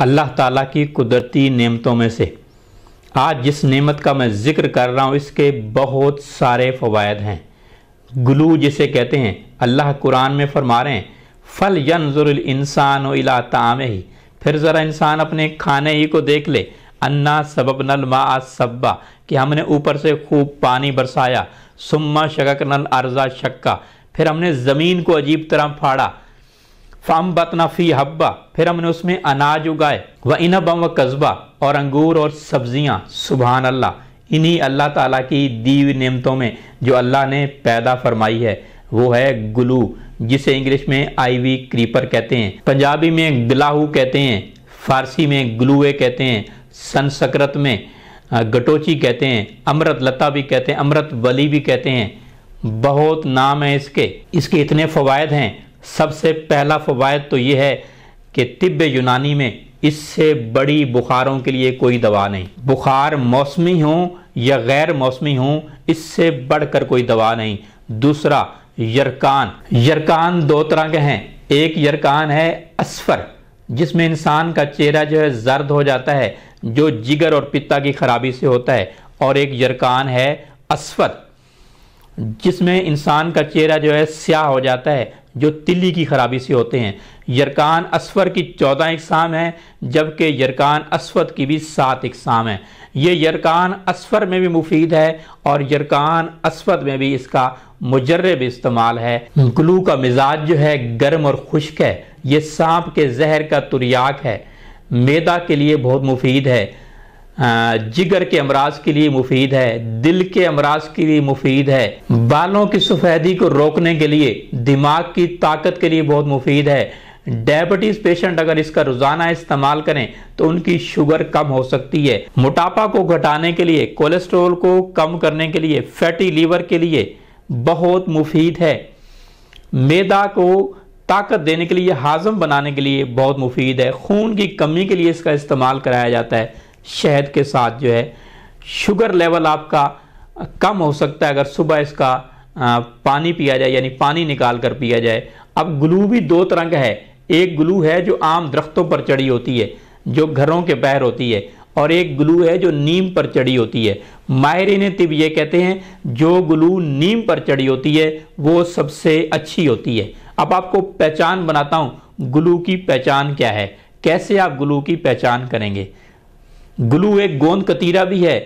अल्लाह ताला की कुदरती नेमतों में से आज जिस नेमत का मैं ज़िक्र कर रहा हूँ इसके बहुत सारे फ़वाद हैं ग्लू जिसे कहते हैं अल्लाह कुरान में फरमा रहे हैं फ़ल यनजुर इंसान इला ताम ही फिर ज़रा इंसान अपने खाने ही को देख ले अन्ना सबब नल मा सब्बा कि हमने ऊपर से खूब पानी बरसाया सुम्मा शकक नल अर्जा शक्का फिर हमने ज़मीन को अजीब तरह फाड़ा फाम बतना फी हब्बा फिर हमने उसमें अनाज उगाए व बम व कस्बा और अंगूर और सब्जियां सुबहान अल्लाह इन्हीं अल्लाह ताला की दीव नियमतों में जो अल्लाह ने पैदा फरमाई है वो है गुलू जिसे इंग्लिश में आईवी क्रीपर कहते हैं पंजाबी में गलाहू कहते हैं फारसी में ग्लूए कहते हैं संस्कृत में गटोची कहते हैं अमृत लता भी कहते हैं अमृत वली भी कहते हैं बहुत नाम है इसके इसके इतने फवायद हैं सबसे पहला फवायद तो यह है कि तिब यूनानी में इससे बड़ी बुखारों के लिए कोई दवा नहीं बुखार मौसमी हो या गैर मौसमी हो इससे बढ़कर कोई दवा नहीं दूसरा यरकान यरकान दो तरह के हैं एक यरकान है असफर जिसमें इंसान का चेहरा जो है जर्द हो जाता है जो जिगर और पिता की खराबी से होता है और एक यरकान है असफर जिसमें इंसान का चेहरा जो है स्याह हो जाता है जो तिल्ली की खराबी से होते हैं यरकान असफर की चौदह इकसाम हैं जबकि यरकान असफद की भी सात इकसाम हैं ये यरकान असफर में भी मुफीद है और यरकान असफद में भी इसका मुजरब इस्तेमाल है ग्लू का मिजाज जो है गर्म और खुश्क है ये सांप के जहर का तुरयाक है मैदा के लिए बहुत मुफीद है जिगर के अमराज के लिए मुफीद है दिल के अमराज के लिए मुफीद है बालों की सफ़ेदी को रोकने के लिए दिमाग की ताकत के लिए बहुत मुफीद है डायबिटीज पेशेंट अगर इसका रोजाना इस्तेमाल करें तो उनकी शुगर कम हो सकती है मोटापा को घटाने के लिए कोलेस्ट्रोल को कम करने के लिए फैटी लीवर के लिए बहुत मुफीद है मैदा को ताकत देने के लिए हाजम बनाने के लिए बहुत मुफीद है खून की कमी के लिए इसका इस्तेमाल कराया जाता है शहद के साथ जो है शुगर लेवल आपका कम हो सकता है अगर सुबह इसका पानी पिया जाए यानी पानी निकाल कर पिया जाए अब ग्लू भी दो तरह का है एक ग्लू है जो आम दरख्तों पर चढ़ी होती है जो घरों के पैर होती है और एक ग्लू है जो नीम पर चढ़ी होती है माहरीन तिब ये कहते हैं जो ग्लू नीम पर चढ़ी होती है वो सबसे अच्छी होती है अब आपको पहचान बनाता हूँ ग्लू की पहचान क्या है कैसे आप ग्लू की पहचान करेंगे ग्लू एक गोंद कतीरा भी है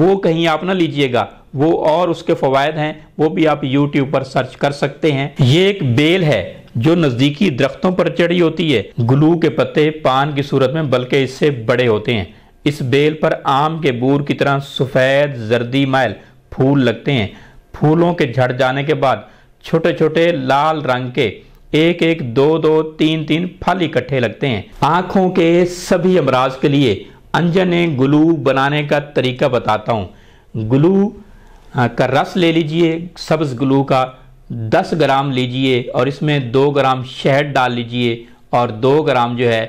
वो कहीं आप ना लीजिएगा वो और उसके फवायद हैं वो भी आप यूट्यूब पर सर्च कर सकते हैं ये एक बेल है जो नज़दीकी दरख्तों पर चढ़ी होती है ग्लू के पत्ते पान की सूरत में बल्कि इससे बड़े होते हैं इस बेल पर आम के बूर की तरह सफ़ेद जर्दी माइल फूल लगते हैं फूलों के झड़ जाने के बाद छोटे छोटे लाल रंग के एक एक दो दो तीन तीन फल इकट्ठे लगते हैं आंखों के सभी अमराज के लिए अंजन ने ग्लू बनाने का तरीका बताता हूँ ग्लू हाँ, का रस ले लीजिए सब्ज़ ग्लू का 10 ग्राम लीजिए और इसमें 2 ग्राम शहद डाल लीजिए और 2 ग्राम जो है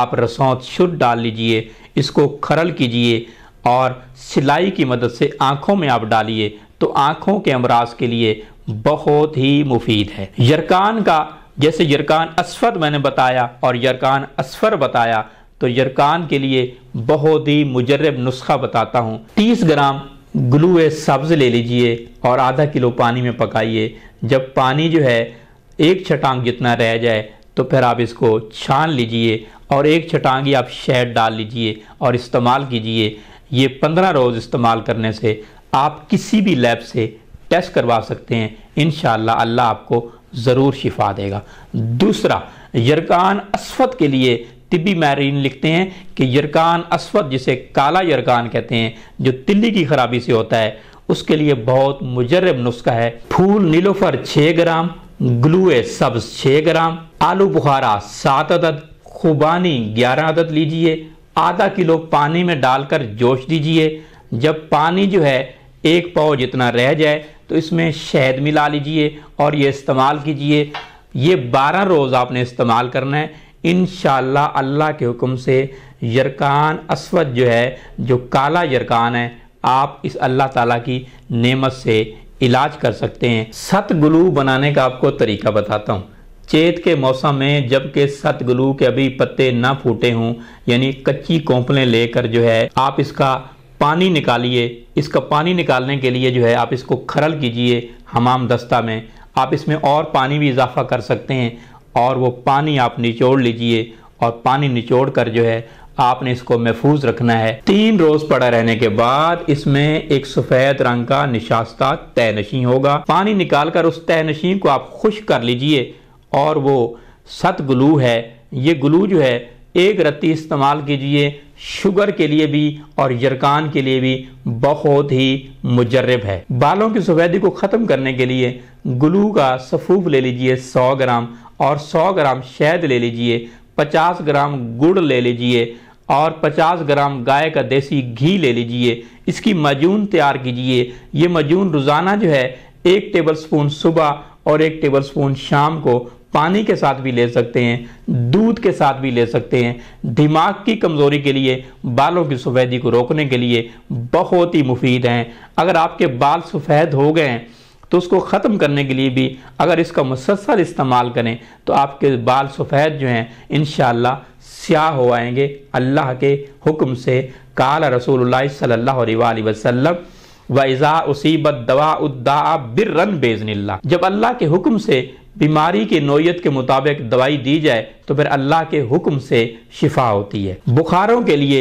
आप रसौत शुद्ध डाल लीजिए इसको खरल कीजिए और सिलाई की मदद से आँखों में आप डालिए तो आँखों के अमराज के लिए बहुत ही मुफीद है यरकान का जैसे यरकान असफर मैंने बताया और यरकान असफर बताया तो यरकान के लिए बहुत ही मुजरब नुस्खा बताता हूँ 30 ग्राम ग्लू ए सब्ज़ ले लीजिए और आधा किलो पानी में पकाइए जब पानी जो है एक छटांग जितना रह जाए तो फिर आप इसको छान लीजिए और एक छटांग ही आप शहद डाल लीजिए और इस्तेमाल कीजिए ये पंद्रह रोज़ इस्तेमाल करने से आप किसी भी लैब से टेस्ट करवा सकते हैं इन अल्लाह आपको ज़रूर शिफा देगा दूसरा यरकान असफत के लिए तिब्बी माहरीन लिखते हैं कि यरकान अस्वद जिसे काला यरकान कहते हैं जो तिल्ली की खराबी से होता है उसके लिए बहुत मुजरब नुस्खा है फूल नीलोफर 6 ग्राम ग्लूए सब्ज 6 ग्राम आलू बुखारा सात अदद खुबानी ग्यारह अदद लीजिए आधा किलो पानी में डालकर जोश दीजिए जब पानी जो है एक पाव जितना रह जाए तो इसमें शहद मिला लीजिए और ये इस्तेमाल कीजिए ये 12 रोज़ आपने इस्तेमाल करना है इन अल्लाह के हुक्म से यरकान असवद जो है जो काला यरकान है आप इस अल्लाह ताला की नेमत से इलाज कर सकते हैं सतगुलू बनाने का आपको तरीका बताता हूँ चेत के मौसम में जबकि सतगुलू के अभी पत्ते ना फूटे हों यानी कच्ची कोंपलें लेकर जो है आप इसका पानी निकालिए इसका पानी निकालने के लिए जो है आप इसको खरल कीजिए हमाम दस्ता में आप इसमें और पानी भी इजाफा कर सकते हैं और वो पानी आप निचोड़ लीजिए और पानी निचोड़ कर जो है आपने इसको महफूज रखना है तीन रोज पड़ा रहने के बाद इसमें एक सफेद रंग का निशास्ता तय नशी होगा पानी निकाल कर उस तय नशीन को आप खुश कर लीजिए और वो सत ग्लू है ये ग्लू जो है एक रत्ती इस्तेमाल कीजिए शुगर के लिए भी और यरकान के लिए भी बहुत ही मुजरब है बालों की सफेदी को ख़त्म करने के लिए ग्लू का सफूफ ले लीजिए सौ ग्राम और 100 ग्राम शहद ले लीजिए 50 ग्राम गुड़ ले लीजिए और 50 ग्राम गाय का देसी घी ले लीजिए इसकी मजून तैयार कीजिए ये मजून रोज़ाना जो है एक टेबलस्पून सुबह और एक टेबलस्पून शाम को पानी के साथ भी ले सकते हैं दूध के साथ भी ले सकते हैं दिमाग की कमज़ोरी के लिए बालों की सफ़ेदी को रोकने के लिए बहुत ही मुफीद हैं अगर आपके बाल सफ़ेद हो गए हैं तो उसको ख़त्म करने के लिए भी अगर इसका मुसलसल इस्तेमाल करें तो आपके बाल सफ़ेद जो हैं इन स्याह हो आएंगे अल्लाह के हुक्म से काला रसूल सल्ला वसम व इज़ा उसीबत दवा उद्दा बिरन बेजन जब अल्लाह के हुक्म से बीमारी की नोयत के मुताबिक दवाई दी जाए तो फिर अल्लाह के हुक्म से शिफा होती है बुखारों के लिए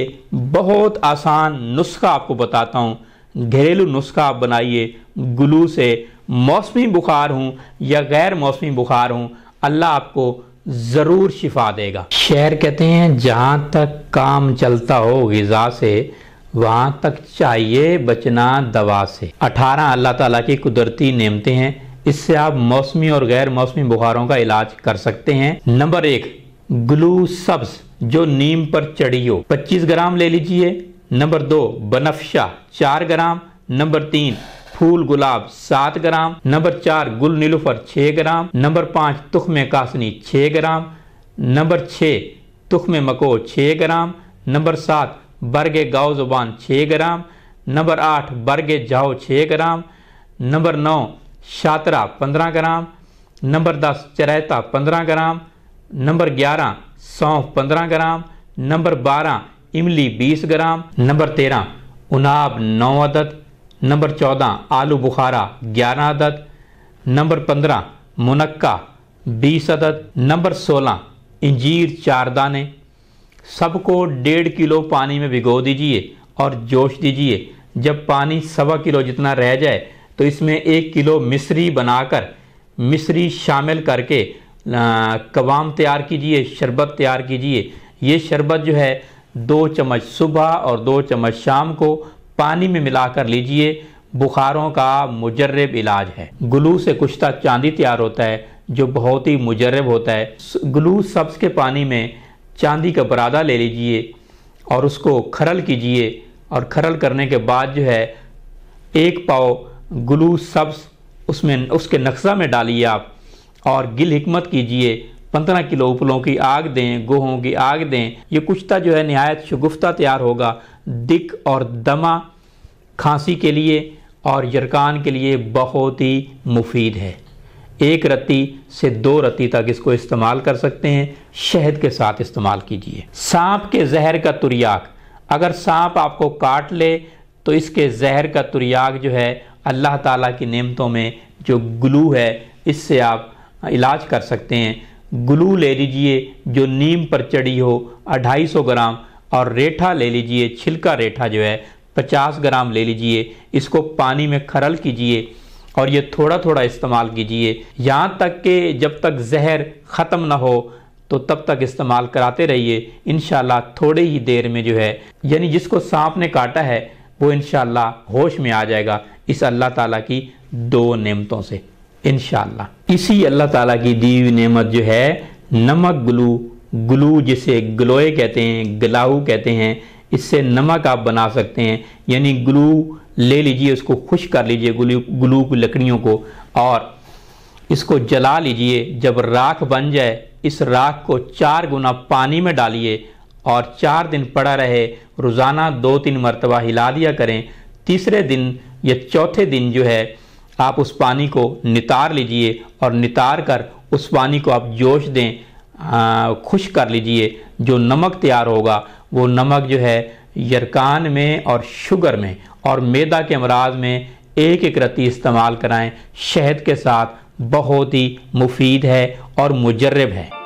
बहुत आसान नुस्खा आपको बताता हूँ घरेलू नुस्खा आप बनाइए गुलू से मौसमी बुखार हूँ या गैर मौसमी बुखार हूँ अल्लाह आपको ज़रूर शिफा देगा शहर कहते हैं जहाँ तक काम चलता हो गज़ा से वहाँ तक चाहिए बचना दवा से अठारह अल्लाह ताला की कुदरती नियमते हैं इससे आप मौसमी और गैर मौसमी बुखारों का इलाज कर सकते हैं नंबर एक ग्लू सब्ज जो नीम पर चढ़ी हो पच्चीस ग्राम ले लीजिए नंबर दो बनफशा चार ग्राम नंबर तीन फूल गुलाब सात ग्राम नंबर चार गुल नीलूफर छः ग्राम नंबर पाँच तुख में कासनी छः ग्राम नंबर छः तुख में मको छः ग्राम नंबर सात बरगे गाओ जुबान छः ग्राम नंबर आठ बरगे जाओ छः ग्राम नंबर नौ शातरा पंद्रह ग्राम नंबर दस चरैता पंद्रह ग्राम नंबर ग्यारह सौंफ पंद्रह ग्राम नंबर बारह इमली बीस ग्राम नंबर तेरह उनाब नौ अदद नंबर चौदह आलू बुखारा ग्यारह अदद नंबर पंद्रह मुनक्का बीस अदद नंबर सोलह इंजीर चार दाने सबको डेढ़ किलो पानी में भिगो दीजिए और जोश दीजिए जब पानी सवा किलो जितना रह जाए तो इसमें एक किलो मिश्री बनाकर मिश्री शामिल करके कवाम तैयार कीजिए शरबत तैयार कीजिए ये शरबत जो है दो चम्मच सुबह और दो चम्मच शाम को पानी में मिलाकर लीजिए बुखारों का मुजरब इलाज है ग्लू से कुश्ता चांदी तैयार होता है जो बहुत ही मुजरब होता है ग्लू सब्स के पानी में चांदी का बरादा ले लीजिए और उसको खरल कीजिए और खरल करने के बाद जो है एक पाव ग्लू सब्स उसमें उसके नक्शा में डालिए आप और गिल हमत कीजिए पंद्रह किलो उपलों की आग दें गोहों की आग दें ये कुश्ता जो है नहायत शगुफ्ता तैयार होगा दिक और दमा खांसी के लिए और यरकान के लिए बहुत ही मुफीद है एक रत्ती से दो रत्ती तक इसको इस्तेमाल कर सकते हैं शहद के साथ इस्तेमाल कीजिए सांप के जहर का तुरियाक अगर सांप आपको काट ले तो इसके जहर का तुरियाक जो है अल्लाह ताला की नेमतों में जो ग्लू है इससे आप इलाज कर सकते हैं ग्लू ले लीजिए जो नीम पर चढ़ी हो 250 ग्राम और रेठा ले लीजिए छिलका रेठा जो है 50 ग्राम ले लीजिए इसको पानी में खरल कीजिए और ये थोड़ा थोड़ा इस्तेमाल कीजिए यहाँ तक कि जब तक जहर ख़त्म ना हो तो तब तक इस्तेमाल कराते रहिए इन थोड़े ही देर में जो है यानी जिसको सांप ने काटा है वो इन होश में आ जाएगा इस अल्लाह ताला की दो नेमतों से इन इसी अल्लाह ताला की दीव नेमत जो है नमक ग्लू ग्लू जिसे ग्लोए कहते हैं गलाऊ कहते हैं इससे नमक आप बना सकते हैं यानी ग्लू ले लीजिए उसको खुश कर लीजिए ग्लू ग्लू की लकड़ियों को और इसको जला लीजिए जब राख बन जाए इस राख को चार गुना पानी में डालिए और चार दिन पड़ा रहे रोज़ाना दो तीन मरतबा हिला दिया करें तीसरे दिन या चौथे दिन जो है आप उस पानी को नितार लीजिए और नितार कर उस पानी को आप जोश दें खुश कर लीजिए जो नमक तैयार होगा वो नमक जो है यरकान में और शुगर में और मैदा के अमराज में एक एक रत्ती इस्तेमाल कराएं शहद के साथ बहुत ही मुफीद है और मुजरब है